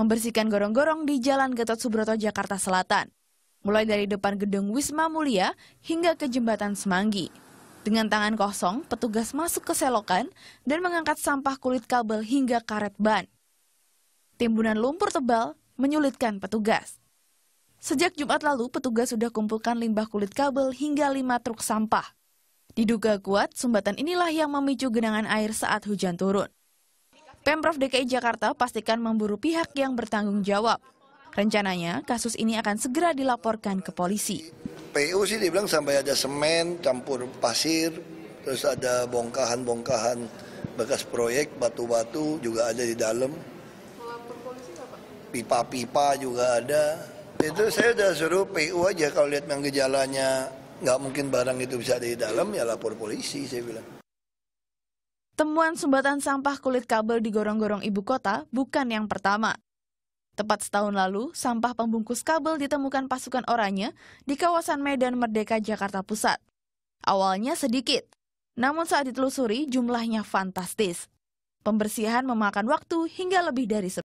membersihkan gorong-gorong di Jalan Gatot Subroto, Jakarta Selatan. Mulai dari depan gedung Wisma Mulia hingga ke jembatan Semanggi. Dengan tangan kosong, petugas masuk ke selokan dan mengangkat sampah kulit kabel hingga karet ban. Timbunan lumpur tebal menyulitkan petugas. Sejak Jumat lalu, petugas sudah kumpulkan limbah kulit kabel hingga lima truk sampah. Diduga kuat, sumbatan inilah yang memicu genangan air saat hujan turun. Pemprov DKI Jakarta pastikan memburu pihak yang bertanggung jawab. Rencananya kasus ini akan segera dilaporkan ke polisi. PU sih dibilang sampai ada semen campur pasir, terus ada bongkahan-bongkahan bekas proyek, batu-batu juga ada di dalam. Pipa-pipa juga ada. Itu saya udah suruh PU aja kalau lihat yang gejalanya nggak mungkin barang itu bisa ada di dalam ya lapor polisi saya bilang. Temuan sumbatan sampah kulit kabel di gorong-gorong ibu kota bukan yang pertama. Tepat setahun lalu, sampah pembungkus kabel ditemukan pasukan oranye di kawasan Medan Merdeka, Jakarta Pusat. Awalnya sedikit, namun saat ditelusuri jumlahnya fantastis. Pembersihan memakan waktu hingga lebih dari sepuluh.